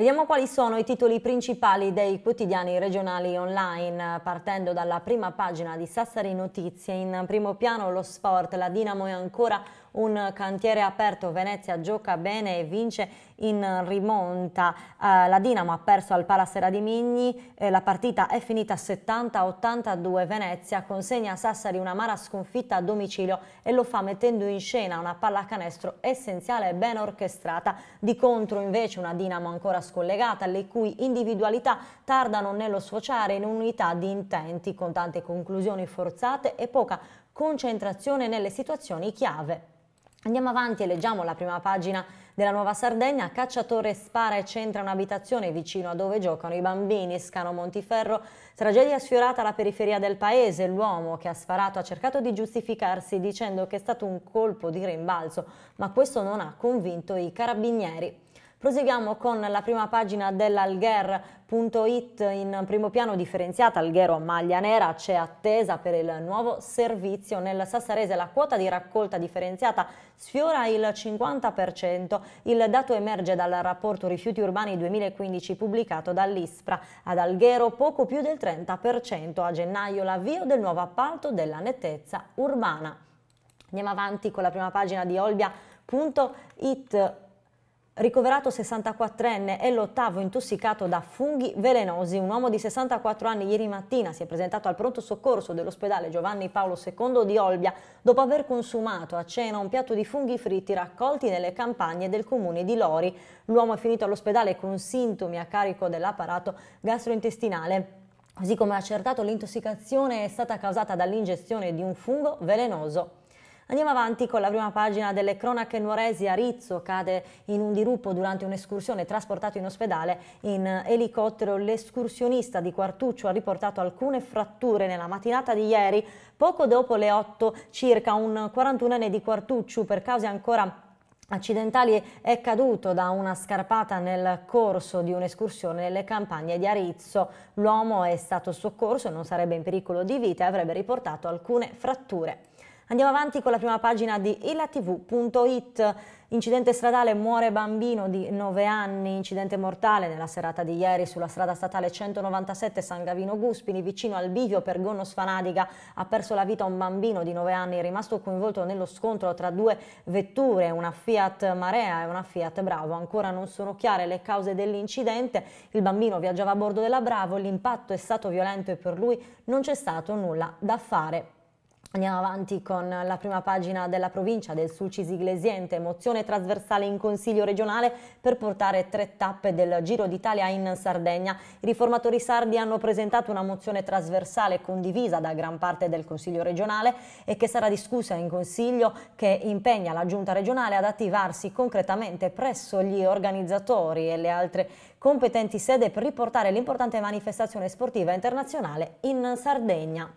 Vediamo quali sono i titoli principali dei quotidiani regionali online, eh, partendo dalla prima pagina di Sassari Notizie. In primo piano lo sport, la Dinamo è ancora un cantiere aperto, Venezia gioca bene e vince in rimonta. Eh, la Dinamo ha perso al Palasera di Migni, eh, la partita è finita 70-82, Venezia consegna a Sassari una mara sconfitta a domicilio e lo fa mettendo in scena una pallacanestro essenziale e ben orchestrata. Di contro invece una Dinamo ancora sconfitta scollegata, le cui individualità tardano nello sfociare in un'unità di intenti, con tante conclusioni forzate e poca concentrazione nelle situazioni chiave. Andiamo avanti e leggiamo la prima pagina della Nuova Sardegna. Cacciatore spara e centra un'abitazione vicino a dove giocano i bambini. Scano Montiferro, tragedia sfiorata alla periferia del paese. L'uomo che ha sparato ha cercato di giustificarsi dicendo che è stato un colpo di rimbalzo, ma questo non ha convinto i carabinieri. Proseguiamo con la prima pagina dell'Alger.it in primo piano differenziata Alghero Maglia Nera c'è attesa per il nuovo servizio nel Sassarese la quota di raccolta differenziata sfiora il 50% il dato emerge dal rapporto rifiuti urbani 2015 pubblicato dall'Ispra ad Alghero poco più del 30% a gennaio l'avvio del nuovo appalto della nettezza urbana Andiamo avanti con la prima pagina di Olbia.it Ricoverato 64enne è l'ottavo intossicato da funghi velenosi. Un uomo di 64 anni ieri mattina si è presentato al pronto soccorso dell'ospedale Giovanni Paolo II di Olbia dopo aver consumato a cena un piatto di funghi fritti raccolti nelle campagne del comune di Lori. L'uomo è finito all'ospedale con sintomi a carico dell'apparato gastrointestinale. Così come accertato l'intossicazione è stata causata dall'ingestione di un fungo velenoso. Andiamo avanti con la prima pagina delle cronache nuoresi a Rizzo, cade in un dirupo durante un'escursione trasportato in ospedale in elicottero. L'escursionista di Quartuccio ha riportato alcune fratture nella mattinata di ieri, poco dopo le 8 circa un 41enne di Quartuccio per cause ancora accidentali è caduto da una scarpata nel corso di un'escursione nelle campagne di Arizzo. L'uomo è stato soccorso e non sarebbe in pericolo di vita e avrebbe riportato alcune fratture. Andiamo avanti con la prima pagina di illatv.it. Incidente stradale, muore bambino di 9 anni, incidente mortale nella serata di ieri sulla strada statale 197 San Gavino Guspini, vicino al bivio per Gonno Sfanadiga, ha perso la vita un bambino di 9 anni rimasto coinvolto nello scontro tra due vetture, una Fiat Marea e una Fiat Bravo. Ancora non sono chiare le cause dell'incidente, il bambino viaggiava a bordo della Bravo, l'impatto è stato violento e per lui non c'è stato nulla da fare. Andiamo avanti con la prima pagina della provincia del Sulcis Iglesiente, mozione trasversale in Consiglio regionale per portare tre tappe del Giro d'Italia in Sardegna. I riformatori sardi hanno presentato una mozione trasversale condivisa da gran parte del Consiglio regionale e che sarà discussa in Consiglio che impegna la Giunta regionale ad attivarsi concretamente presso gli organizzatori e le altre competenti sede per riportare l'importante manifestazione sportiva internazionale in Sardegna.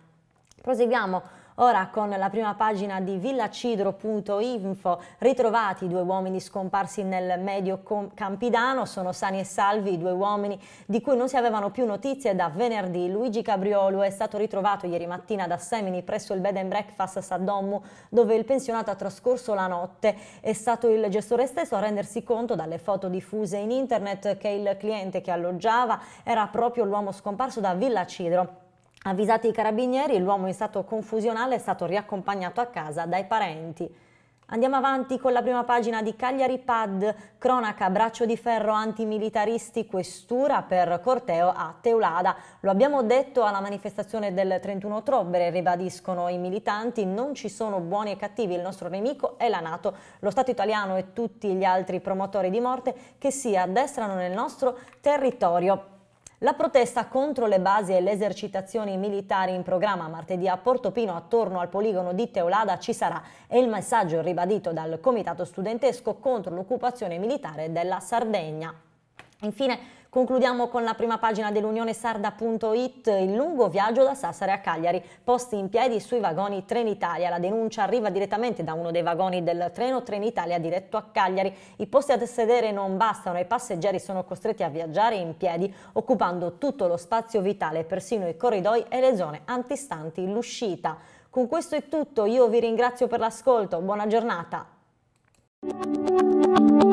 Proseguiamo Ora con la prima pagina di villacidro.info ritrovati i due uomini scomparsi nel medio Campidano, sono sani e salvi i due uomini di cui non si avevano più notizie da venerdì. Luigi Cabriolo è stato ritrovato ieri mattina da Semini presso il bed and breakfast a Saddammu dove il pensionato ha trascorso la notte. È stato il gestore stesso a rendersi conto dalle foto diffuse in internet che il cliente che alloggiava era proprio l'uomo scomparso da Villa Cidro. Avvisati i carabinieri, l'uomo in stato confusionale è stato riaccompagnato a casa dai parenti. Andiamo avanti con la prima pagina di Cagliari Pad, cronaca braccio di ferro antimilitaristi, questura per corteo a Teulada. Lo abbiamo detto alla manifestazione del 31 ottobre, ribadiscono i militanti, non ci sono buoni e cattivi, il nostro nemico è la Nato, lo Stato italiano e tutti gli altri promotori di morte che si addestrano nel nostro territorio. La protesta contro le basi e le esercitazioni militari in programma martedì a Portopino attorno al poligono di Teolada ci sarà e il messaggio ribadito dal Comitato studentesco contro l'occupazione militare della Sardegna. Infine, Concludiamo con la prima pagina dell'Unione Sarda.it, il lungo viaggio da Sassari a Cagliari, posti in piedi sui vagoni Trenitalia. La denuncia arriva direttamente da uno dei vagoni del treno Trenitalia diretto a Cagliari. I posti a sedere non bastano e i passeggeri sono costretti a viaggiare in piedi, occupando tutto lo spazio vitale, persino i corridoi e le zone antistanti l'uscita. Con questo è tutto, io vi ringrazio per l'ascolto, buona giornata.